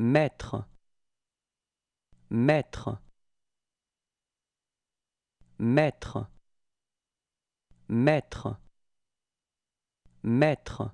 maître maître maître maître maître